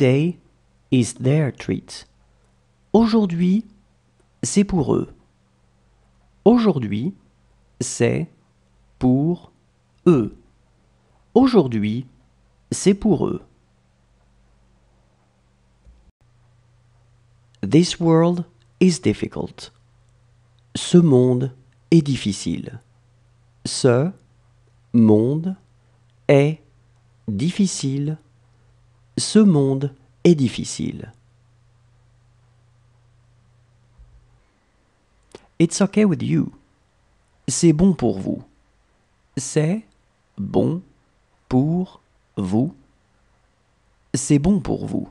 Today is their treat. Aujourd'hui, c'est pour eux. Aujourd'hui, c'est pour eux. Aujourd'hui, c'est pour eux. This world is difficult. Ce monde est difficile. Ce monde est difficile ce monde est difficile. It's okay with you. C'est bon pour vous. C'est bon pour vous. C'est bon pour vous.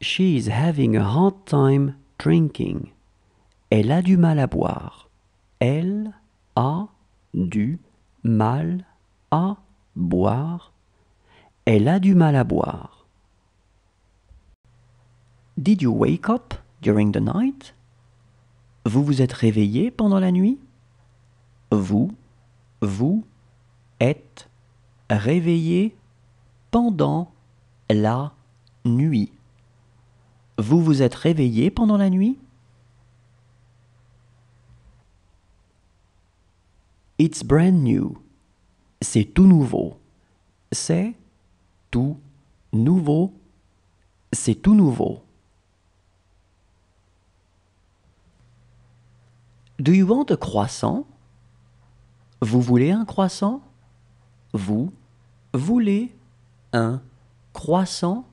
She is having a hard time drinking. Elle a du mal à boire. Elle a du mal à boire. Elle a du mal à boire. Did you wake up during the night? Vous vous êtes réveillé pendant la nuit? Vous, vous êtes réveillé pendant la nuit. Vous vous êtes réveillé pendant la nuit? It's brand new. C'est tout nouveau. C'est tout nouveau. C'est tout nouveau. Do you want a croissant? Vous voulez un croissant? Vous voulez un croissant?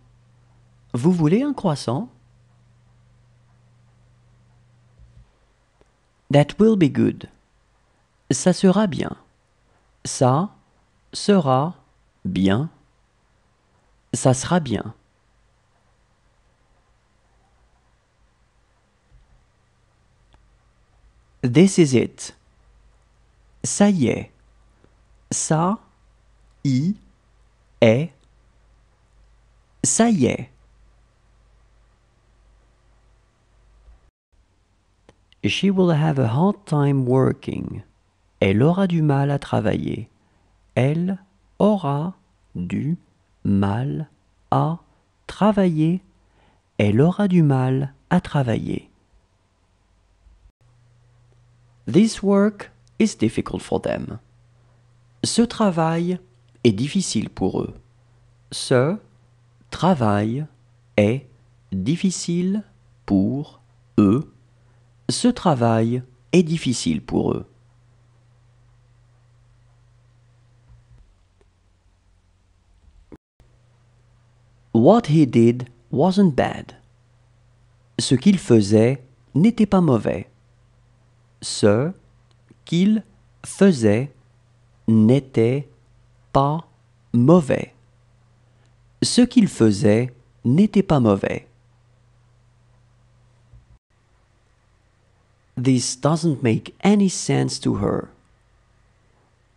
Vous voulez un croissant? That will be good ça sera bien. Ça sera bien. Ça sera bien. This is it. Ça y est. Ça y est. Ça y est. She will have a hard time working. Elle aura du mal à travailler. Elle aura du mal à travailler. Elle aura du mal à travailler. This work is difficult for them. Ce travail est difficile pour eux. Ce travail est difficile pour eux. Ce travail est difficile pour eux. What he did wasn't bad. Ce qu'il faisait n'était pas mauvais. Ce qu'il faisait n'était pas mauvais. Ce qu'il faisait n'était pas mauvais. This doesn't make any sense to her.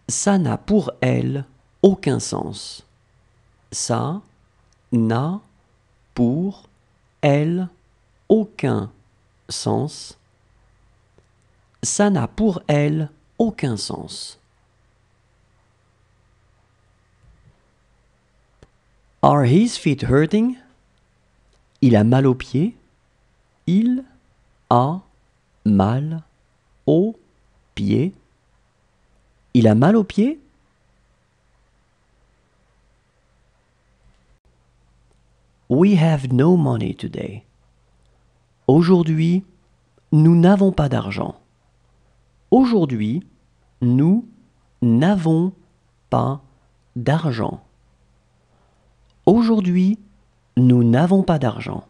Ça n'a pour elle aucun sens. Ça n'a pour elle aucun sens. Ça n'a pour elle aucun sens. Are his feet hurting? Il a mal aux pieds. Il a mal aux pieds. Il a mal aux pieds We have no money today. Aujourd'hui, nous n'avons pas d'argent. Aujourd'hui, nous n'avons pas d'argent. Aujourd'hui, nous n'avons pas d'argent.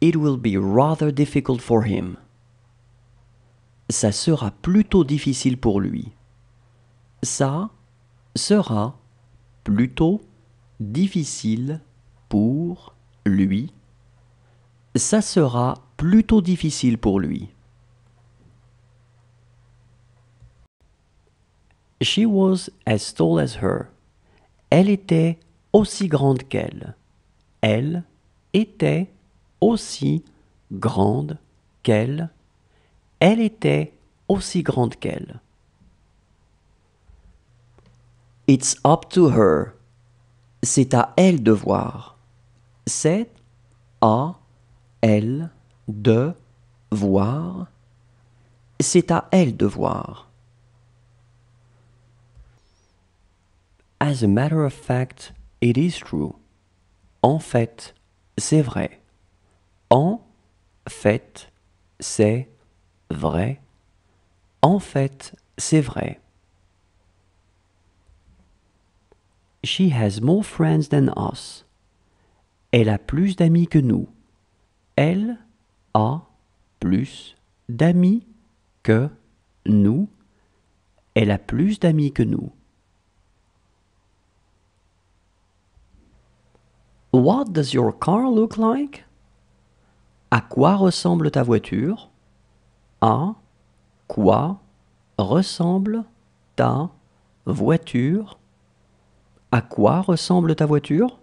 It will be rather difficult for him. Ça sera plutôt difficile pour lui. Ça sera plutôt difficile pour lui. Ça sera plutôt difficile pour lui. She was as tall as her. Elle était aussi grande qu'elle. Elle était aussi grande qu'elle. Elle était aussi grande qu'elle. It's up to her c'est à elle de voir. C'est à elle de voir. C'est à elle de voir. As a matter of fact, it is true. En fait, c'est vrai. En fait, c'est vrai. En fait, c'est vrai. She has more friends than us. Elle a plus d'amis que nous. Elle a plus d'amis que nous. Elle a plus d'amis que nous. What does your car look like? À quoi ressemble ta voiture? À quoi ressemble ta voiture? À quoi ressemble ta voiture?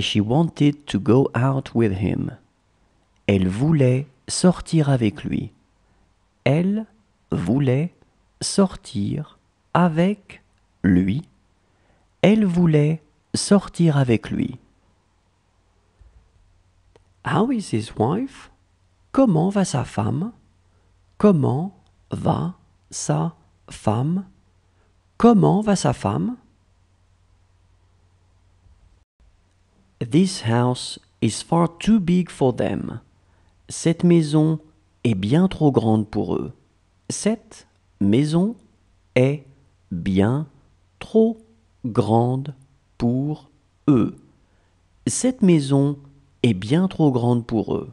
She wanted to go out with him. Elle voulait sortir avec lui. Elle voulait sortir avec lui. Elle voulait sortir avec lui. How is his wife? Comment va sa femme? Comment va sa femme Comment va sa femme This house is far too big for them. Cette maison est bien trop grande pour eux. Cette maison est bien trop grande pour eux. Cette maison est bien trop grande pour eux.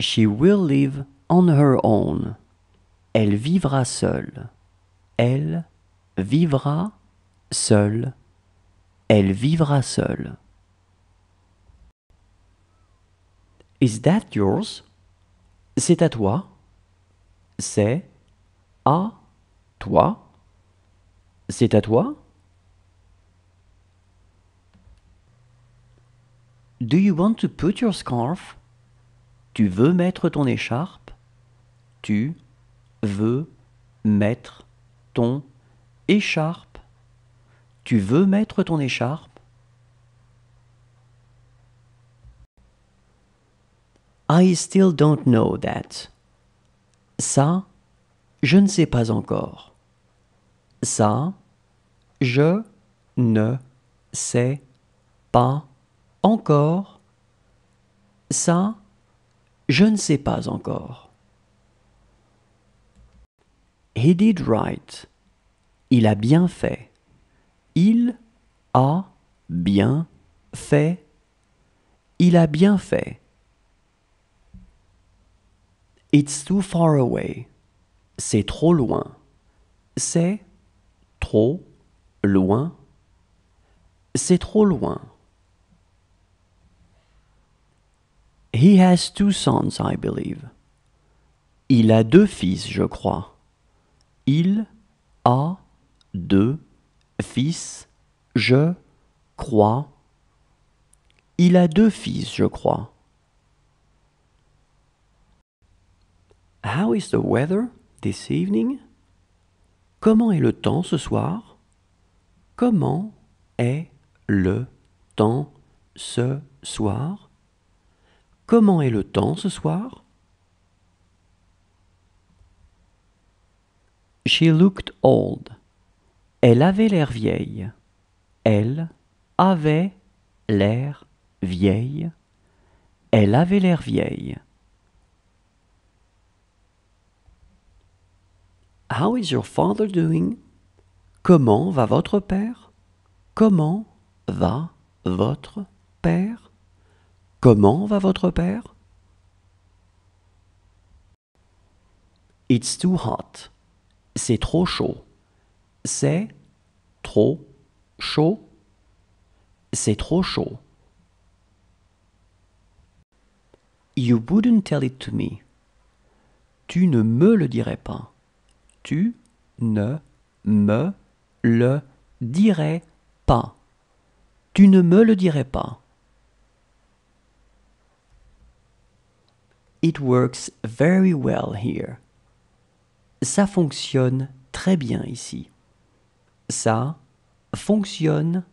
She will live on her own. Elle vivra seule. Elle vivra seule. Elle vivra seule. Is that yours? C'est à toi. C'est à toi. C'est à toi. Do you want to put your scarf? Tu veux mettre ton écharpe? Tu veux mettre ton écharpe. Tu veux mettre ton écharpe I still don't know that. Ça, je ne sais pas encore. Ça, je ne sais pas encore. Ça, je ne sais pas encore. He did right. Il a bien fait. Il a bien fait. Il a bien fait. It's too far away. C'est trop loin. C'est trop loin. C'est trop loin. He has two sons, I believe. Il a deux fils, je crois. Il a deux fils, je crois. Il a deux fils, je crois. How is the weather this evening? Comment est le temps ce soir? Comment est le temps ce soir? Comment est le temps ce soir? She looked old. Elle avait l'air vieille. Elle avait l'air vieille. Elle avait l'air vieille. How is your father doing? Comment va votre père? Comment va votre père? Comment va votre père? It's too hot. C'est trop chaud. C'est trop chaud. C'est trop chaud. You wouldn't tell it to me. Tu ne me le dirais pas. Tu ne me le dirais pas. Tu ne me le dirais pas. It works very well here ça fonctionne très bien ici. Ça fonctionne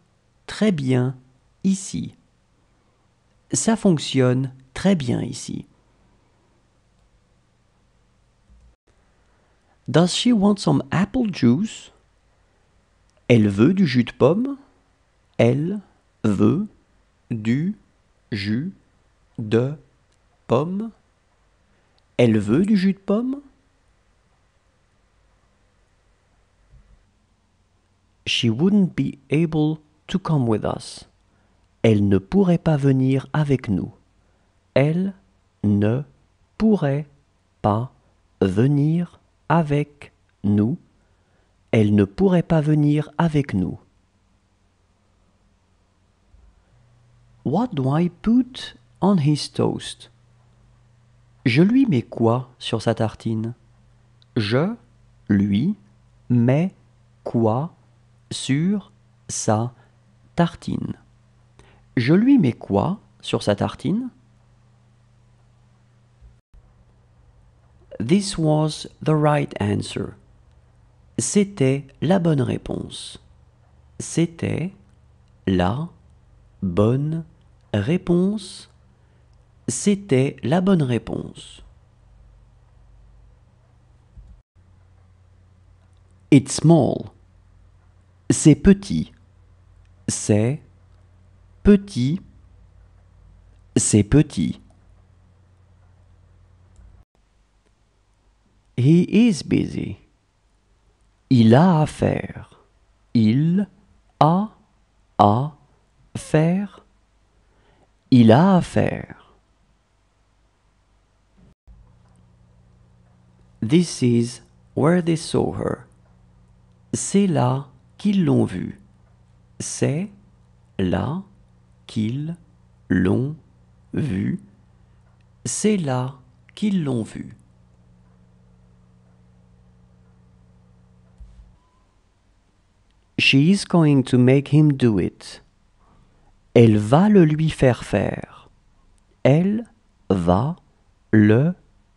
très bien ici. Ça fonctionne très bien ici. Does she want some apple juice? Elle veut du jus de pomme. Elle veut du jus de pomme. Elle veut du jus de pomme. She wouldn't be able to come with us. Elle ne pourrait pas venir avec nous. Elle ne pourrait pas venir avec nous. Elle ne pourrait pas venir avec nous. What do I put on his toast? Je lui mets quoi sur sa tartine? Je lui mets quoi sur sa tartine. Je lui mets quoi sur sa tartine This was the right answer. C'était la bonne réponse. C'était la bonne réponse. C'était la bonne réponse. It's small. C'est petit. C'est petit. C'est petit. He is busy. Il a affaire. Il a à faire. Il a affaire. This is where they saw her. C'est là qu'ils l'ont vu. C'est là qu'ils l'ont vu. C'est là qu'ils l'ont vu. She is going to make him do it. Elle va le lui faire faire. Elle va le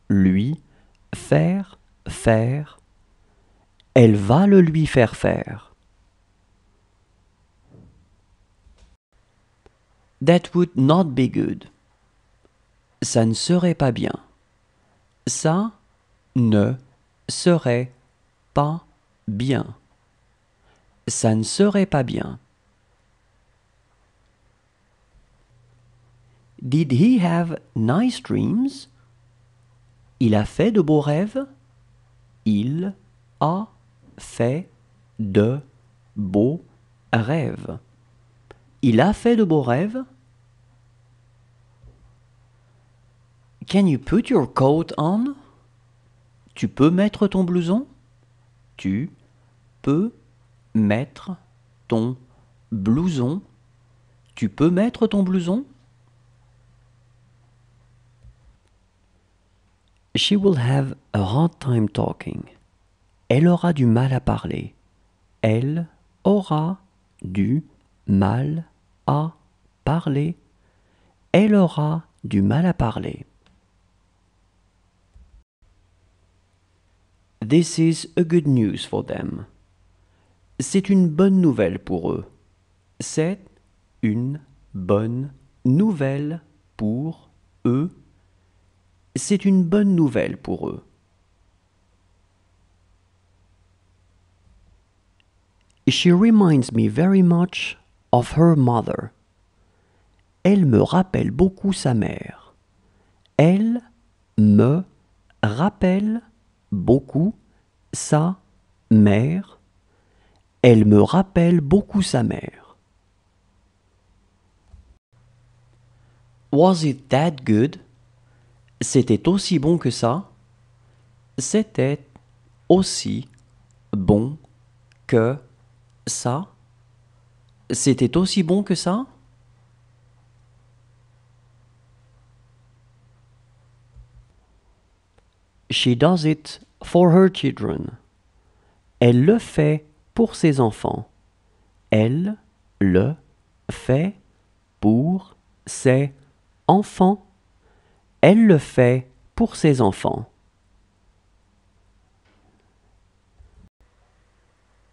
lui faire faire. Elle va le lui faire faire. That would not be good. Ça ne serait pas bien. Ça ne serait pas bien. Ça ne serait pas bien. Did he have nice dreams? Il a fait de beaux rêves? Il a fait de beaux rêves. Il a fait de beaux rêves? Can you put your coat on? Tu peux mettre ton blouson? Tu peux mettre ton blouson? Tu peux mettre ton blouson? She will have a hard time talking. Elle aura du mal à parler. Elle aura du mal à parler, elle aura du mal à parler. This is a good news for them. C'est une bonne nouvelle pour eux. C'est une bonne nouvelle pour eux. C'est une bonne nouvelle pour eux. She reminds me very much of her mother. Elle me rappelle beaucoup sa mère. Elle me rappelle beaucoup sa mère. Elle me rappelle beaucoup sa mère. Was it that good? C'était aussi bon que ça? C'était aussi bon que ça? c'était aussi bon que ça She does it for her children. Elle le fait pour ses enfants. Elle le fait pour ses enfants. Elle le fait pour ses enfants.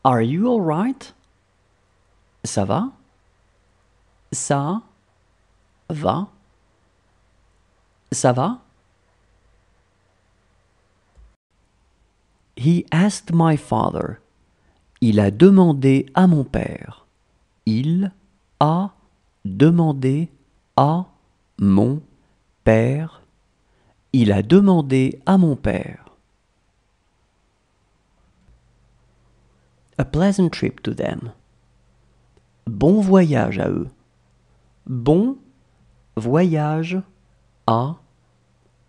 Are you all right? Ça va Ça va Ça va He asked my father. Il a demandé à mon père. Il a demandé à mon père. Il a demandé à mon père. A pleasant trip to them. Bon voyage à eux. Bon voyage à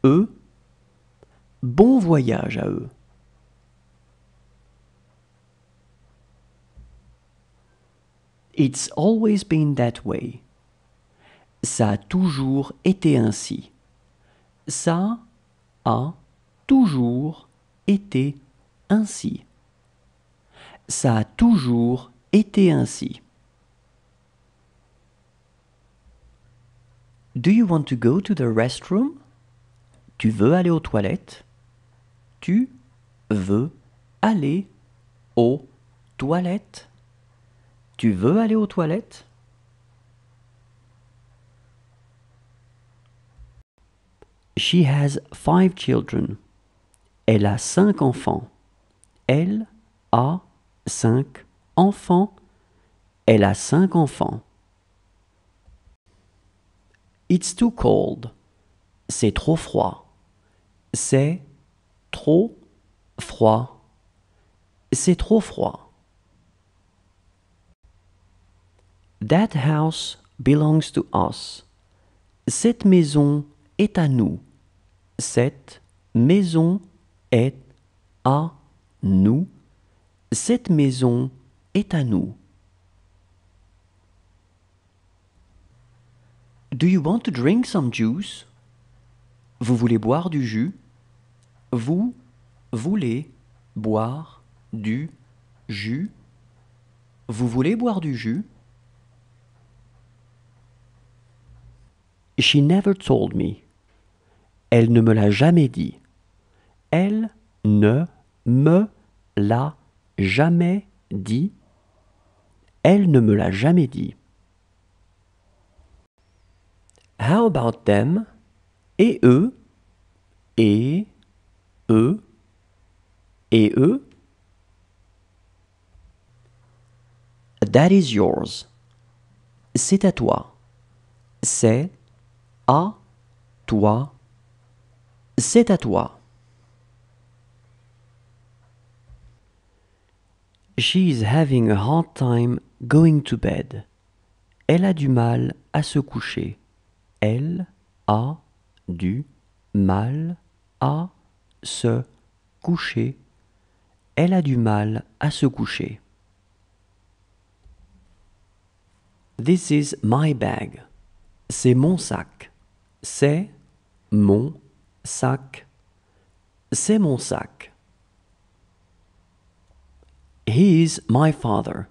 eux. Bon voyage à eux. It's always been that way. Ça a toujours été ainsi. Ça a toujours été ainsi. Ça a toujours été ainsi. Do you want to go to the restroom? Tu veux aller aux toilettes? Tu veux aller aux toilettes? Tu veux aller aux toilettes? She has five children. Elle a cinq enfants. Elle a cinq enfants. Elle a cinq enfants. It's too cold. C'est trop froid. C'est trop froid. C'est trop froid. That house belongs to us. Cette maison est à nous. Cette maison est à nous. Cette maison est à nous. Do you want to drink some juice? Vous voulez boire du jus? Vous voulez boire du jus? Vous voulez boire du jus? She never told me. Elle ne me l'a jamais dit. Elle ne me l'a jamais dit. Elle ne me l'a jamais dit. How about them Et eux Et eux Et eux That is yours. C'est à toi. C'est à toi. C'est à toi. She is having a hard time going to bed. Elle a du mal à se coucher. Elle a du mal à se coucher. Elle a du mal à se coucher. This is my bag. C'est mon sac. C'est mon sac. C'est mon sac. He is my father.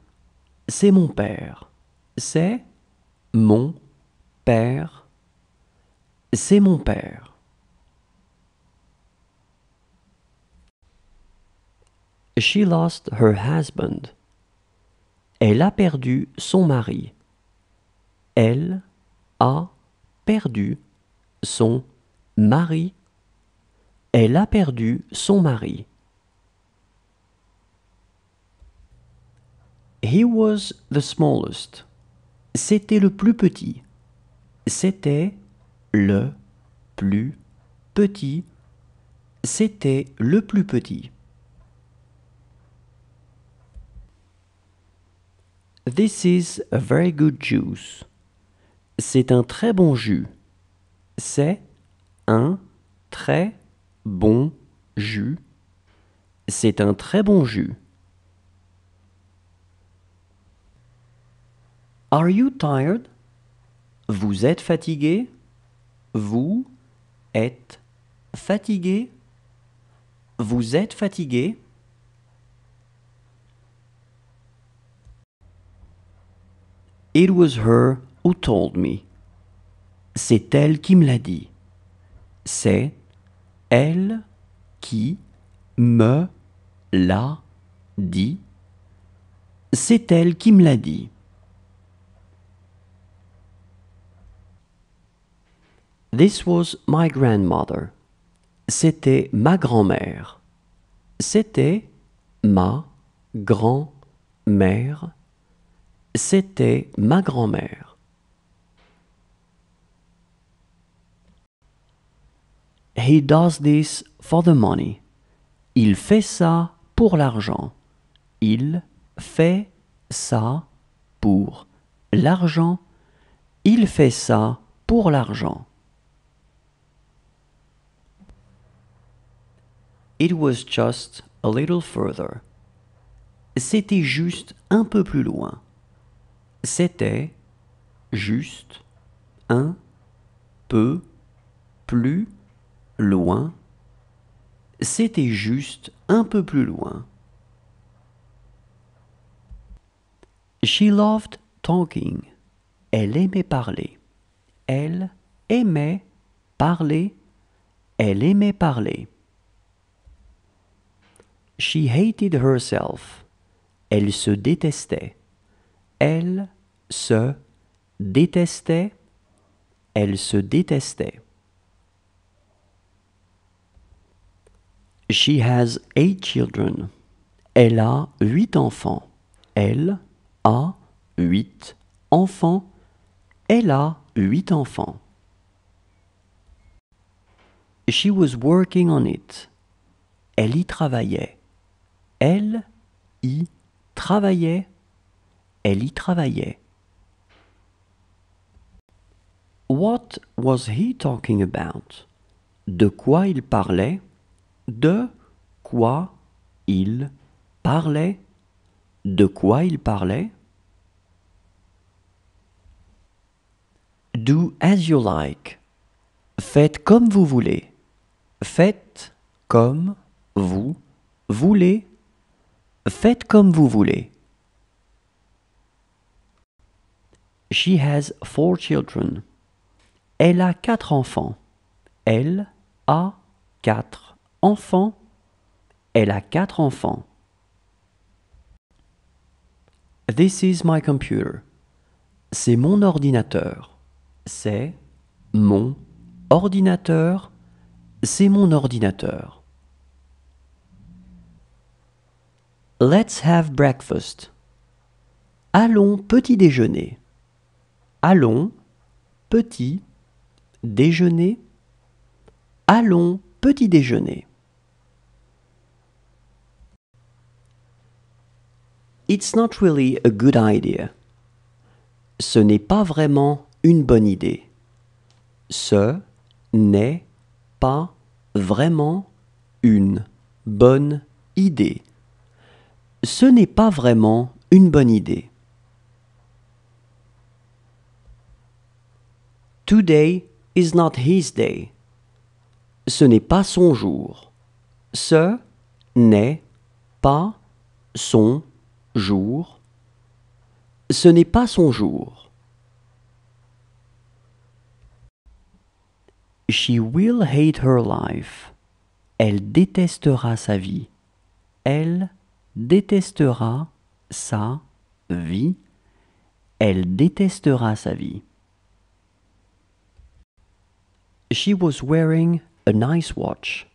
C'est mon père. C'est mon père. C'est mon père. She lost her husband. Elle a perdu son mari. Elle a perdu son mari. Elle a perdu son mari. He was the smallest. C'était le plus petit. C'était le plus petit. C'était le plus petit. This is a very good juice. C'est un très bon jus. C'est un très bon jus. C'est un très bon jus. Are you tired? Vous êtes fatigué? Vous êtes fatigué Vous êtes fatigué It was her who told me. C'est elle qui me l'a dit. C'est elle qui me l'a dit. C'est elle qui me l'a dit. This was my grandmother. C'était ma grand-mère. C'était ma grand-mère. C'était ma grand-mère. He does this for the money. Il fait ça pour l'argent. Il fait ça pour l'argent. Il fait ça pour l'argent. It was just a little further. C'était juste un peu plus loin. C'était juste un peu plus loin. C'était juste un peu plus loin. She loved talking. Elle aimait parler. Elle aimait parler. Elle aimait parler. She hated herself. Elle se détestait. Elle se détestait. Elle se détestait. She has eight children. Elle a huit enfants. Elle a huit enfants. Elle a huit enfants. She was working on it. Elle y travaillait. Elle y travaillait. Elle y travaillait. What was he talking about? De quoi il parlait? De quoi il parlait? De quoi il parlait? Do as you like. Faites comme vous voulez. Faites comme vous voulez. Faites comme vous voulez. She has four children. Elle a quatre enfants. Elle a quatre enfants. Elle a quatre enfants. This is my computer. C'est mon ordinateur. C'est mon ordinateur. C'est mon ordinateur. Let's have breakfast. Allons petit déjeuner. Allons petit déjeuner. Allons petit déjeuner. It's not really a good idea. Ce n'est pas vraiment une bonne idée. Ce n'est pas vraiment une bonne idée ce n'est pas vraiment une bonne idée. Today is not his day. Ce n'est pas son jour. Ce n'est pas son jour. Ce n'est pas son jour. She will hate her life. Elle détestera sa vie. Elle détestera sa vie. Elle détestera sa vie. She was wearing a nice watch.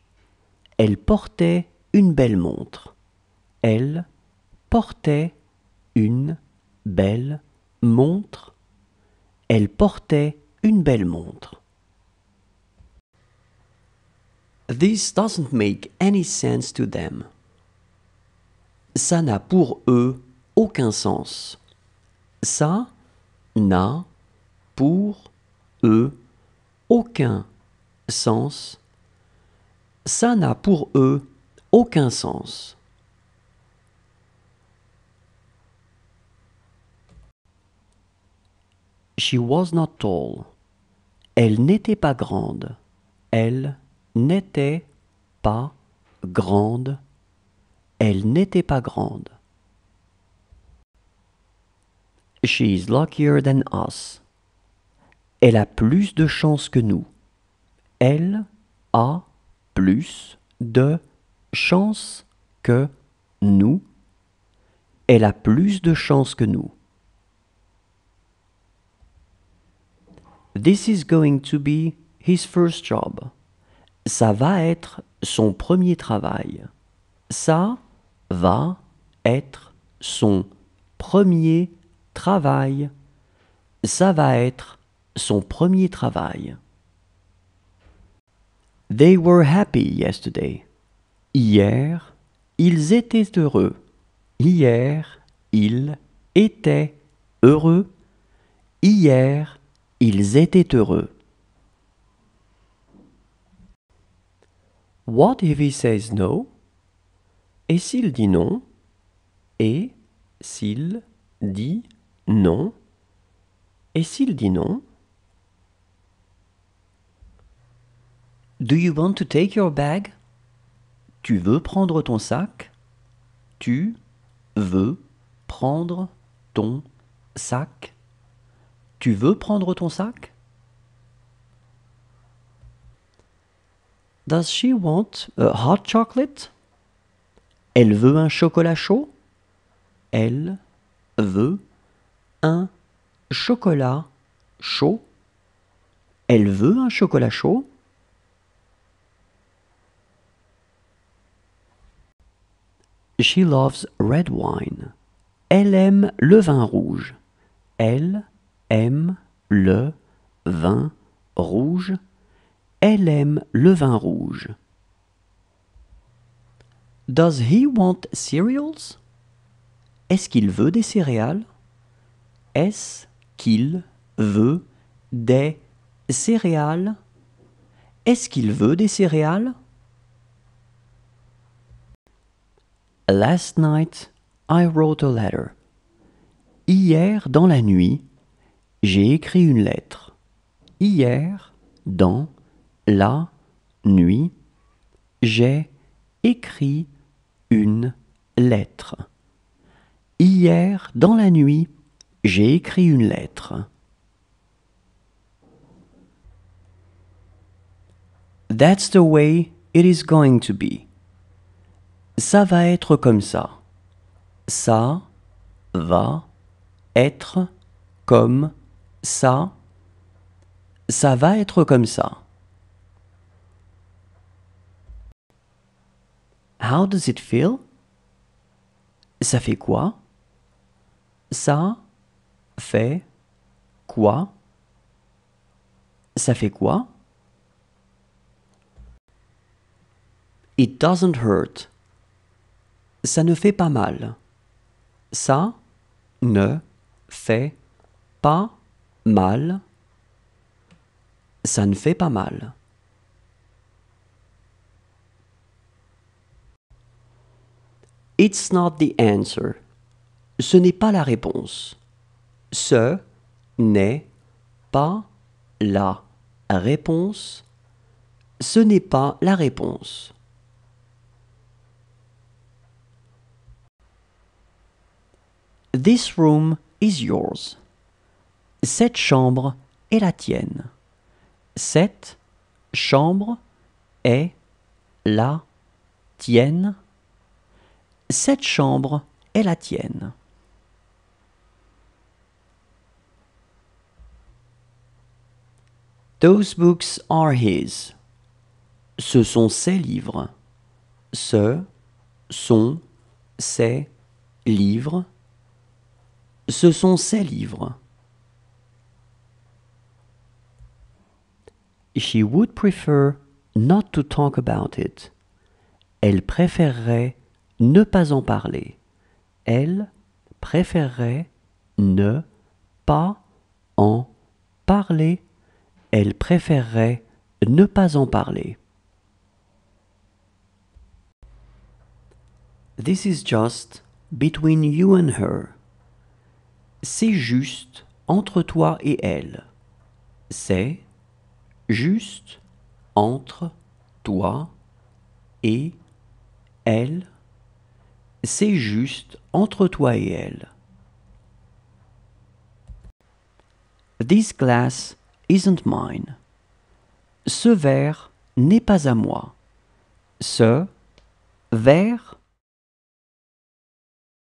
Elle portait une belle montre. Elle portait une belle montre. Elle portait une belle montre. This doesn't make any sense to them ça n'a pour eux aucun sens. Ça n'a pour eux aucun sens. Ça n'a pour eux aucun sens. She was not tall. Elle n'était pas grande. Elle n'était pas grande. Elle n'était pas grande. is luckier than us. Elle a plus de chance que nous. Elle a plus de chance que nous. Elle a plus de chance que nous. This is going to be his first job. Ça va être son premier travail. Ça va être son premier travail. Ça va être son premier travail. They were happy yesterday. Hier, ils étaient heureux. Hier, ils étaient heureux. Hier, ils étaient heureux. What if he says no? Et s'il dit non Et s'il dit non Et s'il dit non Do you want to take your bag Tu veux prendre ton sac Tu veux prendre ton sac Tu veux prendre ton sac Does she want a hot chocolate elle veut un chocolat chaud Elle veut un chocolat chaud. Elle veut un chocolat chaud. She loves red wine. Elle aime le vin rouge. Elle aime le vin rouge. Elle aime le vin rouge. Does he want cereals? Est-ce qu'il veut des céréales? Est-ce qu'il veut des céréales? Est-ce qu'il veut des céréales? Last night I wrote a letter. Hier dans la nuit, j'ai écrit une lettre. Hier dans la nuit, j'ai écrit une lettre. Hier, dans la nuit, j'ai écrit une lettre. That's the way it is going to be. Ça va être comme ça. Ça va être comme ça. Ça va être comme ça. How does it feel? Ça fait quoi? Ça fait quoi? Ça fait quoi? It doesn't hurt. Ça ne fait pas mal. Ça ne fait pas mal. Ça ne fait pas mal. It's not the answer. Ce n'est pas la réponse. Ce n'est pas la réponse. Ce n'est pas la réponse. This room is yours. Cette chambre est la tienne. Cette chambre est la tienne. Cette chambre est la tienne. Those books are his. Ce sont ses livres. Ce sont ses livres. Ce sont ses livres. She would prefer not to talk about it. Elle préférerait ne pas en parler. Elle préférerait ne pas en parler. Elle préférerait ne pas en parler. This is just between you and her. C'est juste entre toi et elle. C'est juste entre toi et elle c'est juste entre toi et elle. This glass isn't mine. Ce verre n'est pas à moi. Ce verre